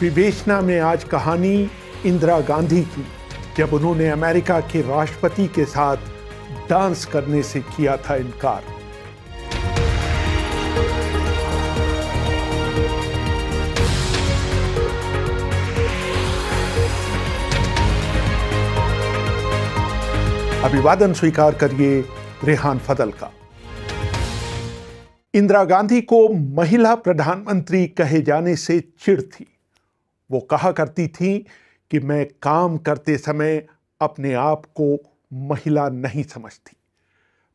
विवेचना में आज कहानी इंदिरा गांधी की जब उन्होंने अमेरिका के राष्ट्रपति के साथ डांस करने से किया था इनकार अभिवादन स्वीकार करिए रेहान फदल का इंदिरा गांधी को महिला प्रधानमंत्री कहे जाने से चिड़ थी वो कहा करती थी कि मैं काम करते समय अपने आप को महिला नहीं समझती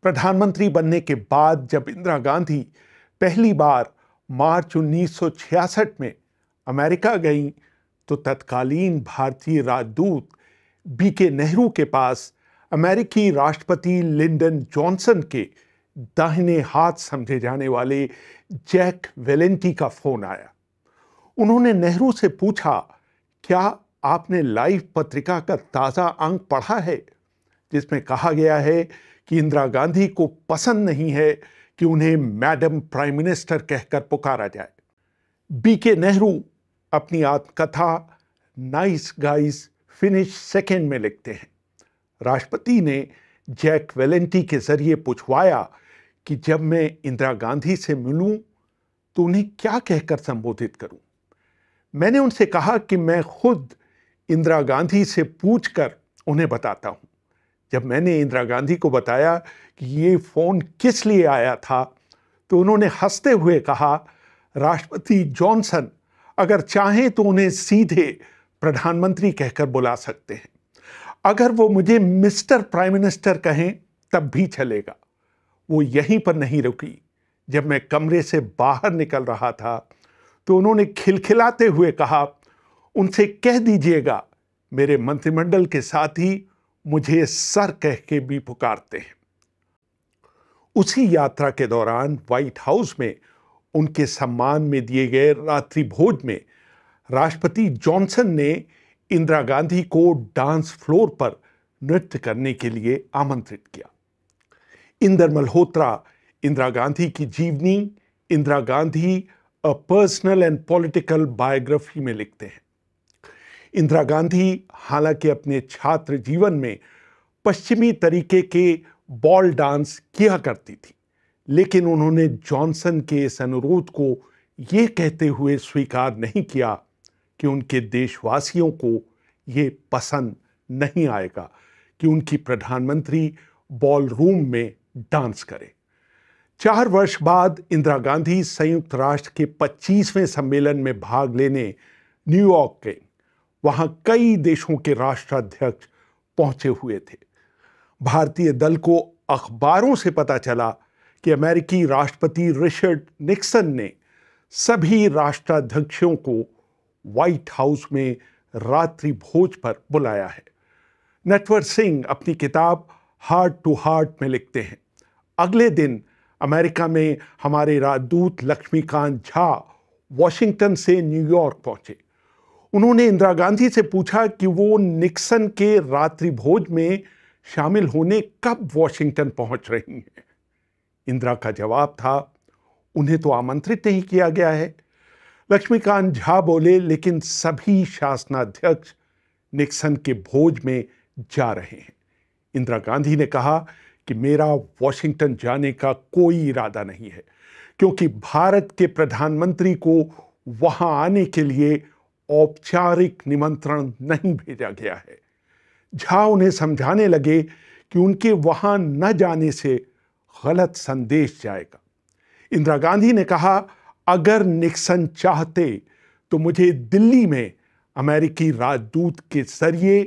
प्रधानमंत्री बनने के बाद जब इंदिरा गांधी पहली बार मार्च 1966 में अमेरिका गईं तो तत्कालीन भारतीय राजदूत बी के नेहरू के पास अमेरिकी राष्ट्रपति लिंडन जॉनसन के दाहिने हाथ समझे जाने वाले जैक वेलेंटी का फ़ोन आया उन्होंने नेहरू से पूछा क्या आपने लाइव पत्रिका का ताज़ा अंक पढ़ा है जिसमें कहा गया है कि इंदिरा गांधी को पसंद नहीं है कि उन्हें मैडम प्राइम मिनिस्टर कहकर पुकारा जाए बी के नेहरू अपनी आत्मकथा नाइस गाइस फिनिश सेकेंड में लिखते हैं राष्ट्रपति ने जैक वेलेंटी के जरिए पूछवाया कि जब मैं इंदिरा गांधी से मिलूं तो उन्हें क्या कहकर संबोधित करूं मैंने उनसे कहा कि मैं खुद इंदिरा गांधी से पूछ कर उन्हें बताता हूँ जब मैंने इंदिरा गांधी को बताया कि ये फ़ोन किस लिए आया था तो उन्होंने हंसते हुए कहा राष्ट्रपति जॉनसन अगर चाहें तो उन्हें सीधे प्रधानमंत्री कहकर बुला सकते हैं अगर वो मुझे मिस्टर प्राइम मिनिस्टर कहें तब भी चलेगा वो यहीं पर नहीं रुकी जब मैं कमरे से बाहर निकल रहा था तो उन्होंने खिलखिलाते हुए कहा उनसे कह दीजिएगा मेरे मंत्रिमंडल के साथ ही मुझे सर कह के भी पुकारते हैं उसी यात्रा के दौरान व्हाइट हाउस में उनके सम्मान में दिए गए रात्रि भोज में राष्ट्रपति जॉनसन ने इंदिरा गांधी को डांस फ्लोर पर नृत्य करने के लिए आमंत्रित किया इंदर मल्होत्रा इंदिरा गांधी की जीवनी Indira Gandhi personal and political biography में लिखते हैं इंदिरा गांधी हालांकि अपने छात्र जीवन में पश्चिमी तरीके के बॉल डांस किया करती थी लेकिन उन्होंने जॉनसन के इस अनुरोध को ये कहते हुए स्वीकार नहीं किया कि उनके देशवासियों को ये पसंद नहीं आएगा कि उनकी प्रधानमंत्री बॉल रूम में डांस करें चार वर्ष बाद इंदिरा गांधी संयुक्त राष्ट्र के 25वें सम्मेलन में भाग लेने न्यूयॉर्क गए वहां कई देशों के राष्ट्राध्यक्ष पहुंचे हुए थे भारतीय दल को अखबारों से पता चला कि अमेरिकी राष्ट्रपति रिचर्ड निक्सन ने सभी राष्ट्राध्यक्षों को व्हाइट हाउस में रात्रि भोज पर बुलाया है नटवर सिंह अपनी किताब हार्ट टू हार्ट में लिखते हैं अगले दिन अमेरिका में हमारे राजदूत लक्ष्मीकांत झा वॉशिंगटन से न्यूयॉर्क पहुंचे उन्होंने इंदिरा गांधी से पूछा कि वो निक्सन के रात्रि भोज में शामिल होने कब वॉशिंगटन पहुंच रही हैं इंदिरा का जवाब था उन्हें तो आमंत्रित नहीं किया गया है लक्ष्मीकांत झा बोले लेकिन सभी शासनाध्यक्ष निक्सन के भोज में जा रहे हैं इंदिरा गांधी ने कहा कि मेरा वॉशिंगटन जाने का कोई इरादा नहीं है क्योंकि भारत के प्रधानमंत्री को वहां आने के लिए औपचारिक निमंत्रण नहीं भेजा गया है झा उन्हें समझाने लगे कि उनके वहां न जाने से गलत संदेश जाएगा इंदिरा गांधी ने कहा अगर निक्सन चाहते तो मुझे दिल्ली में अमेरिकी राजदूत के जरिए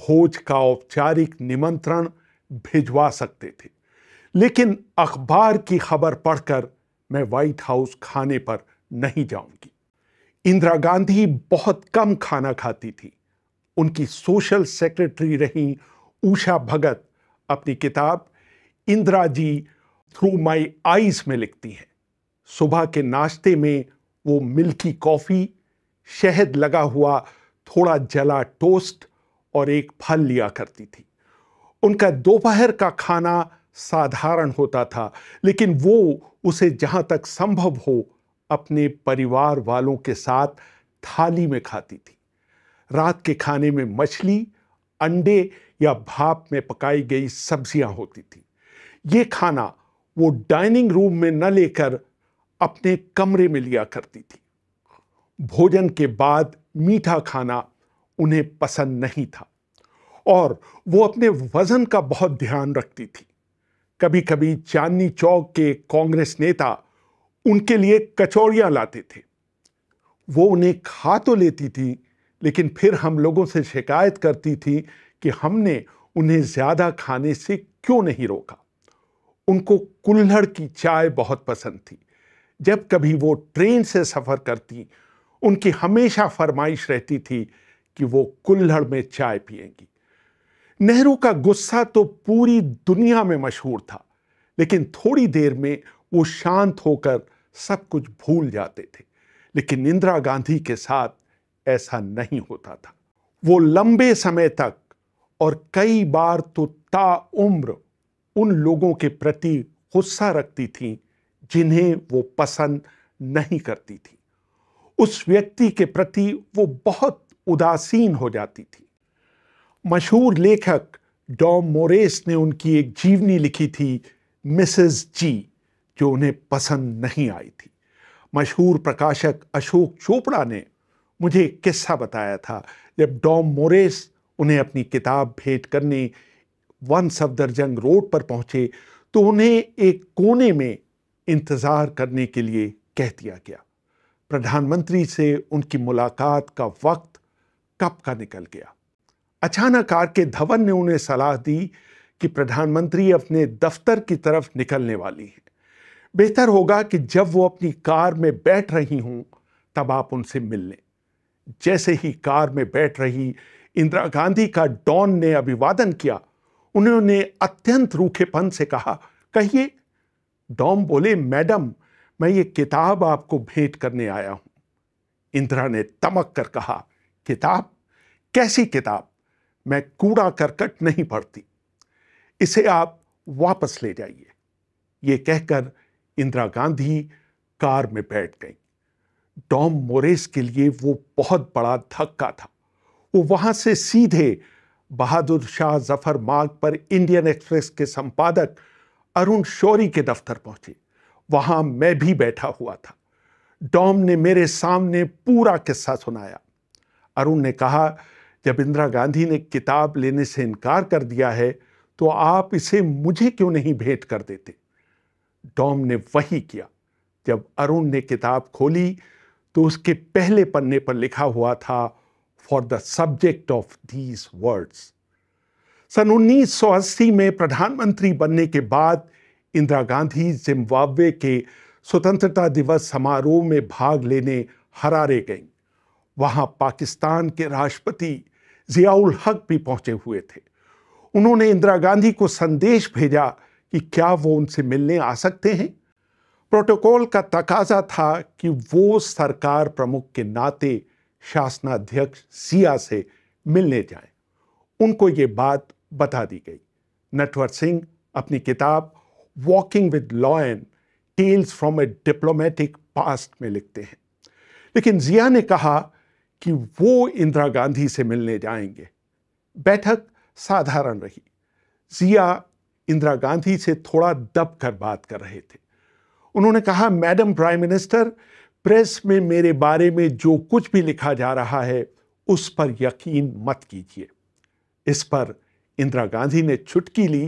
भोज का औपचारिक निमंत्रण भिजवा सकते थे लेकिन अखबार की खबर पढ़कर मैं व्हाइट हाउस खाने पर नहीं जाऊंगी इंदिरा गांधी बहुत कम खाना खाती थी उनकी सोशल सेक्रेटरी रही उषा भगत अपनी किताब Indira ji through my eyes में लिखती हैं सुबह के नाश्ते में वो मिल्की कॉफ़ी शहद लगा हुआ थोड़ा जला टोस्ट और एक फल लिया करती थी उनका दोपहर का खाना साधारण होता था लेकिन वो उसे जहाँ तक संभव हो अपने परिवार वालों के साथ थाली में खाती थी रात के खाने में मछली अंडे या भाप में पकाई गई सब्जियां होती थी ये खाना वो डाइनिंग रूम में न लेकर अपने कमरे में लिया करती थी भोजन के बाद मीठा खाना उन्हें पसंद नहीं था और वो अपने वज़न का बहुत ध्यान रखती थी कभी कभी चांदनी चौक के कांग्रेस नेता उनके लिए कचौड़ियाँ लाते थे वो उन्हें खा तो लेती थी लेकिन फिर हम लोगों से शिकायत करती थी कि हमने उन्हें ज़्यादा खाने से क्यों नहीं रोका उनको कुल्हड़ की चाय बहुत पसंद थी जब कभी वो ट्रेन से सफ़र करती उनकी हमेशा फरमाइश रहती थी कि वो कुल्हड़ में चाय पिएंगी नेहरू का गुस्सा तो पूरी दुनिया में मशहूर था लेकिन थोड़ी देर में वो शांत होकर सब कुछ भूल जाते थे लेकिन इंदिरा गांधी के साथ ऐसा नहीं होता था वो लंबे समय तक और कई बार तो ताउम्र उन लोगों के प्रति गुस्सा रखती थी जिन्हें वो पसंद नहीं करती थी उस व्यक्ति के प्रति वो बहुत उदासीन हो जाती थी मशहूर लेखक डॉम मोरेस ने उनकी एक जीवनी लिखी थी मिसेस जी जो उन्हें पसंद नहीं आई थी मशहूर प्रकाशक अशोक चोपड़ा ने मुझे एक किस्सा बताया था जब डॉम मोरेस उन्हें अपनी किताब भेंट करने वन सफदरजंग रोड पर पहुंचे तो उन्हें एक कोने में इंतज़ार करने के लिए कह दिया गया प्रधानमंत्री से उनकी मुलाकात का वक्त कब का निकल गया अचानक आर के धवन ने उन्हें सलाह दी कि प्रधानमंत्री अपने दफ्तर की तरफ निकलने वाली हैं बेहतर होगा कि जब वो अपनी कार में बैठ रही हूं तब आप उनसे मिल लें जैसे ही कार में बैठ रही इंदिरा गांधी का डॉन ने अभिवादन किया उन्होंने अत्यंत रूखेपन से कहा कहिए डॉम बोले मैडम मैं ये किताब आपको भेंट करने आया हूं इंदिरा ने तमक कर कहा किताब कैसी किताब मैं कूड़ा करकट नहीं पड़ती इसे आप वापस ले जाइए ये कहकर इंदिरा गांधी कार में बैठ गई डॉम मोरेस के लिए वो बहुत बड़ा धक्का था वो वहां से सीधे बहादुर शाह जफर मार्ग पर इंडियन एक्सप्रेस के संपादक अरुण शौरी के दफ्तर पहुंचे वहां मैं भी बैठा हुआ था डॉम ने मेरे सामने पूरा किस्सा सुनाया अरुण ने कहा जब इंदिरा गांधी ने किताब लेने से इनकार कर दिया है तो आप इसे मुझे क्यों नहीं भेंट कर देते डॉम ने वही किया जब अरुण ने किताब खोली तो उसके पहले पन्ने पर लिखा हुआ था for the subject of these words सन 1980 में प्रधानमंत्री बनने के बाद इंदिरा गांधी जिम्बाब्वे के स्वतंत्रता दिवस समारोह में भाग लेने हरारे गईं वहाँ पाकिस्तान के राष्ट्रपति ज़ियाउल हक भी पहुँचे हुए थे उन्होंने इंदिरा गांधी को संदेश भेजा कि क्या वो उनसे मिलने आ सकते हैं प्रोटोकॉल का तकाजा था कि वो सरकार प्रमुख के नाते शासनाध्यक्ष सिया से मिलने जाएं। उनको ये बात बता दी गई नटवर सिंह अपनी किताब walking with lion tales from a diplomatic past में लिखते हैं लेकिन जिया ने कहा कि वो इंदिरा गांधी से मिलने जाएंगे बैठक साधारण रही जिया इंदिरा गांधी से थोड़ा दब कर बात कर रहे थे उन्होंने कहा मैडम प्राइम मिनिस्टर प्रेस में मेरे बारे में जो कुछ भी लिखा जा रहा है उस पर यकीन मत कीजिए इस पर इंदिरा गांधी ने छुटकी ली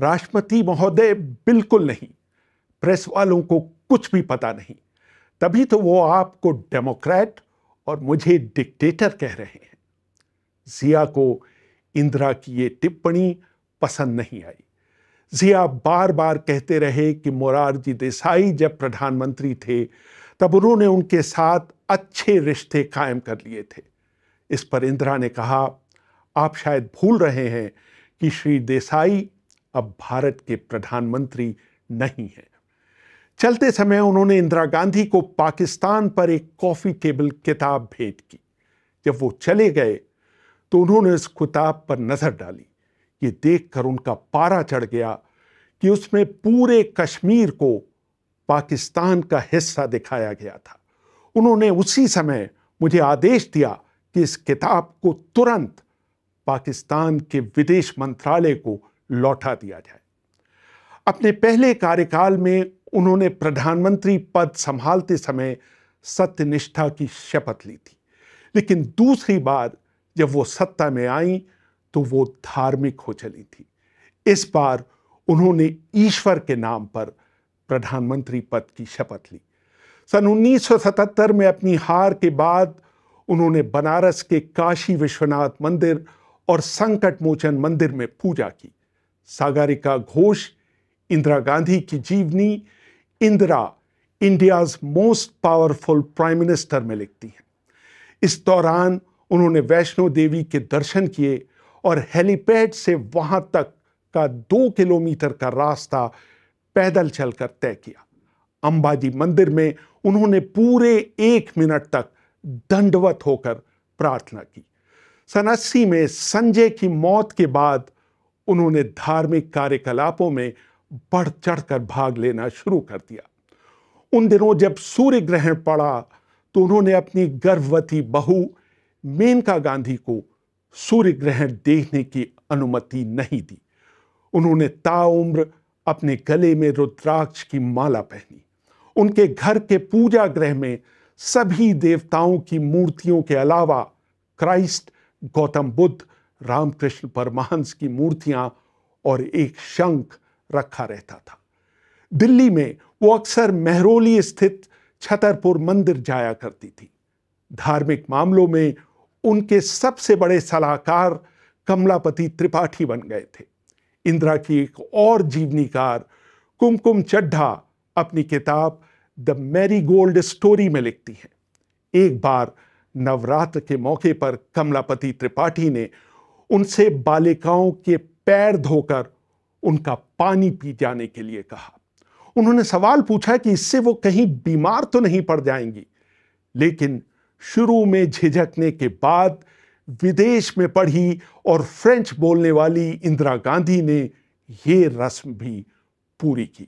राष्ट्रपति महोदय बिल्कुल नहीं प्रेस वालों को कुछ भी पता नहीं तभी तो वो आपको डेमोक्रेट और मुझे डिक्टेटर कह रहे हैं जिया को इंदिरा की ये टिप्पणी पसंद नहीं आई जिया बार बार कहते रहे कि मोरारजी देसाई जब प्रधानमंत्री थे तब उन्होंने उनके साथ अच्छे रिश्ते कायम कर लिए थे इस पर इंदिरा ने कहा आप शायद भूल रहे हैं कि श्री देसाई अब भारत के प्रधानमंत्री नहीं हैं चलते समय उन्होंने इंदिरा गांधी को पाकिस्तान पर एक कॉफ़ी टेबल किताब भेंट की जब वो चले गए तो उन्होंने उस किताब पर नज़र डाली ये देखकर उनका पारा चढ़ गया कि उसमें पूरे कश्मीर को पाकिस्तान का हिस्सा दिखाया गया था उन्होंने उसी समय मुझे आदेश दिया कि इस किताब को तुरंत पाकिस्तान के विदेश मंत्रालय को लौटा दिया जाए अपने पहले कार्यकाल में उन्होंने प्रधानमंत्री पद संभालते समय सत्यनिष्ठा की शपथ ली थी लेकिन दूसरी बार जब वो सत्ता में आई तो वो धार्मिक हो चली थी इस बार उन्होंने ईश्वर के नाम पर प्रधानमंत्री पद की शपथ ली सन 1977 में अपनी हार के बाद उन्होंने बनारस के काशी विश्वनाथ मंदिर और संकट मोचन मंदिर में पूजा की सागरिका घोष इंदिरा गांधी की जीवनी Indira India's most powerful prime minister में लिखती हैं इस दौरान उन्होंने वैष्णो देवी के दर्शन किए और हेलीपैड से वहां तक का दो किलोमीटर का रास्ता पैदल चलकर तय किया अंबाजी मंदिर में उन्होंने पूरे एक मिनट तक दंडवत होकर प्रार्थना की सन में संजय की मौत के बाद उन्होंने धार्मिक कार्यकलापों में बढ़ चढ़कर भाग लेना शुरू कर दिया उन दिनों जब सूर्य ग्रहण पड़ा तो उन्होंने अपनी गर्भवती बहू मेनका गांधी को सूर्य ग्रहण देखने की अनुमति नहीं दी उन्होंने ताउम्र अपने गले में रुद्राक्ष की माला पहनी उनके घर के पूजा ग्रह में सभी देवताओं की मूर्तियों के अलावा क्राइस्ट गौतम बुद्ध रामकृष्ण परमहंस की मूर्तियां और एक शंख रखा रहता था दिल्ली में वो अक्सर मेहरोली स्थित छतरपुर मंदिर जाया करती थी धार्मिक मामलों में उनके सबसे बड़े सलाहकार कमलापति त्रिपाठी बन गए थे इंदिरा की एक और जीवनीकार कुमकुम चड्ढा अपनी किताब द मैरी गोल्ड स्टोरी में लिखती है एक बार नवरात्र के मौके पर कमलापति त्रिपाठी ने उनसे बालिकाओं के पैर धोकर उनका पानी पी जाने के लिए कहा उन्होंने सवाल पूछा कि इससे वो कहीं बीमार तो नहीं पड़ जाएंगी लेकिन शुरू में झिझकने के बाद विदेश में पढ़ी और फ्रेंच बोलने वाली इंदिरा गांधी ने यह रस्म भी पूरी की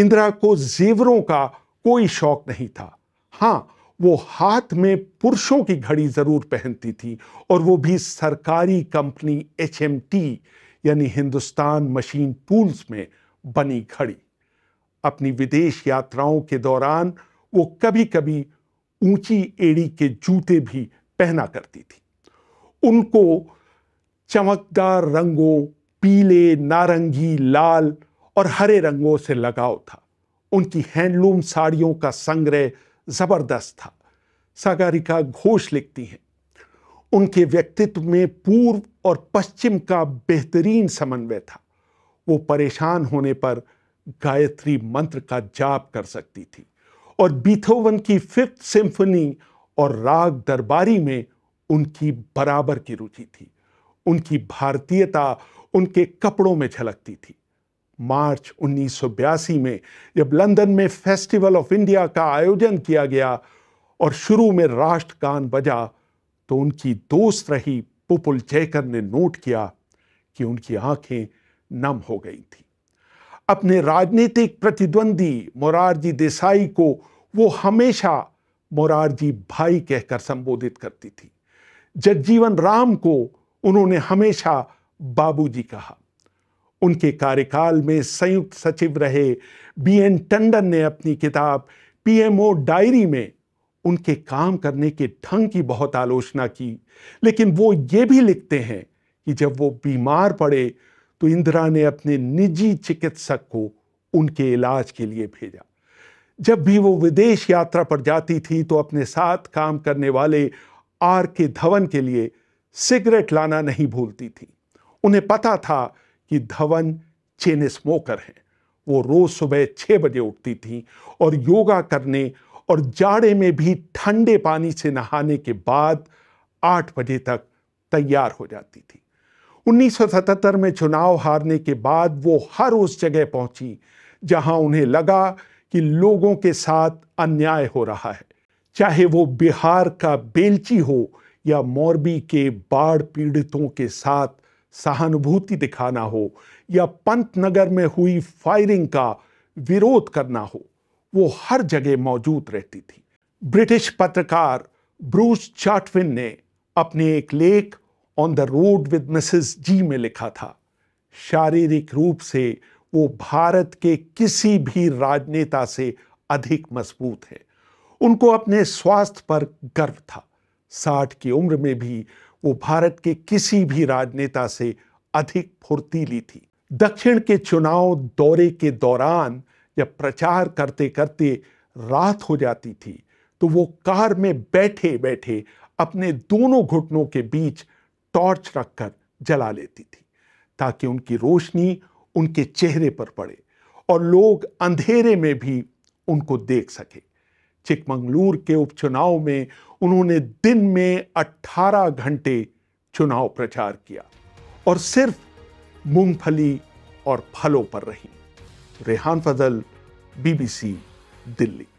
इंदिरा को जेवरों का कोई शौक नहीं था हां वो हाथ में पुरुषों की घड़ी जरूर पहनती थी और वो भी सरकारी कंपनी एच एम टी यानी हिंदुस्तान मशीन टूल्स में बनी खड़ी अपनी विदेश यात्राओं के दौरान वो कभी कभी ऊंची एड़ी के जूते भी पहना करती थी उनको चमकदार रंगों पीले नारंगी लाल और हरे रंगों से लगाव था उनकी हैंडलूम साड़ियों का संग्रह जबरदस्त था सागरिका घोष लिखती हैं उनके व्यक्तित्व में पूर्व और पश्चिम का बेहतरीन समन्वय था वो परेशान होने पर गायत्री मंत्र का जाप कर सकती थी और बीथोवन की फिफ्थ सिम्फनी और राग दरबारी में उनकी बराबर की रुचि थी उनकी भारतीयता उनके कपड़ों में झलकती थी मार्च उन्नीस में जब लंदन में फेस्टिवल ऑफ इंडिया का आयोजन किया गया और शुरू में राष्ट्रगान बजा तो उनकी दोस्त रही पुपुल जयकर ने नोट किया कि उनकी आंखें नम हो गई थी अपने राजनीतिक प्रतिद्वंदी मोरारजी देसाई को वो हमेशा मोरारजी भाई कहकर संबोधित करती थी जगजीवन राम को उन्होंने हमेशा बाबूजी कहा उनके कार्यकाल में संयुक्त सचिव रहे बी एन टंडन ने अपनी किताब पीएमओ डायरी में उनके काम करने के ढंग की बहुत आलोचना की लेकिन वो ये भी लिखते हैं कि जब वो बीमार पड़े तो इंदिरा ने अपने निजी चिकित्सक को उनके इलाज के लिए भेजा जब भी वो विदेश यात्रा पर जाती थी तो अपने साथ काम करने वाले आर के धवन के लिए सिगरेट लाना नहीं भूलती थी उन्हें पता था कि धवन चेन स्मोकर हैं वो रोज़ सुबह छह बजे उठती थी और योगा करने और जाड़े में भी ठंडे पानी से नहाने के बाद आठ बजे तक तैयार हो जाती थी 1977 में चुनाव हारने के बाद वो हर उस जगह पहुंची जहां उन्हें लगा कि लोगों के साथ अन्याय हो रहा है चाहे वो बिहार का बेलची हो या मोरबी के बाढ़ पीड़ितों के साथ सहानुभूति दिखाना हो या पंतनगर में हुई फायरिंग का विरोध करना हो वो हर जगह मौजूद रहती थी ब्रिटिश पत्रकार ब्रूस चाटविन ने अपने एक लेख on the road with Mrs G में लिखा था शारीरिक रूप से वो भारत के किसी भी राजनेता से अधिक मजबूत है उनको अपने स्वास्थ्य पर गर्व था साठ की उम्र में भी वो भारत के किसी भी राजनेता से अधिक फुर्तीली थी दक्षिण के चुनाव दौरे के दौरान जब प्रचार करते करते रात हो जाती थी तो वो कार में बैठे बैठे अपने दोनों घुटनों के बीच टॉर्च रखकर जला लेती थी ताकि उनकी रोशनी उनके चेहरे पर पड़े और लोग अंधेरे में भी उनको देख सके चिकमंगलूर के उपचुनाव में उन्होंने दिन में 18 घंटे चुनाव प्रचार किया और सिर्फ मूंगफली और फलों पर रही रेहान फजल बीबीसी दिल्ली